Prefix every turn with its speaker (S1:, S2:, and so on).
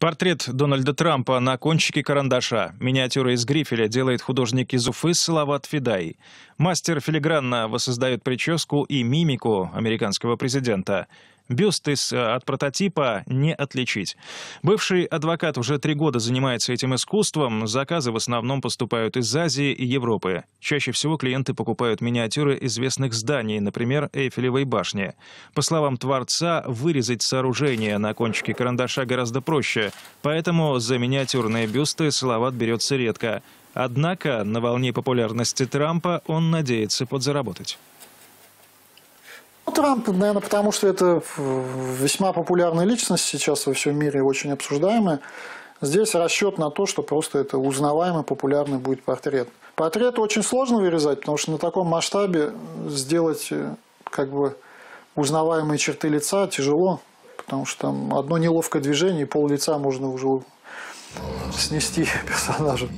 S1: Портрет Дональда Трампа на кончике карандаша. Миниатюра из грифеля делает художник из Уфы Салават Фидай. Мастер филигранно воссоздает прическу и мимику американского президента. Бюст э, от прототипа не отличить. Бывший адвокат уже три года занимается этим искусством. Заказы в основном поступают из Азии и Европы. Чаще всего клиенты покупают миниатюры известных зданий, например, Эйфелевой башни. По словам Творца, вырезать сооружение на кончике карандаша гораздо проще, поэтому за миниатюрные бюсты Салават берется редко. Однако на волне популярности Трампа он надеется подзаработать.
S2: Ну, Трамп, наверное, потому что это весьма популярная личность сейчас во всем мире, очень обсуждаемая. Здесь расчет на то, что просто это узнаваемый, популярный будет портрет. Портрет очень сложно вырезать, потому что на таком масштабе сделать э, как бы узнаваемые черты лица тяжело, потому что там одно неловкое движение, и пол лица можно уже снести персонажа.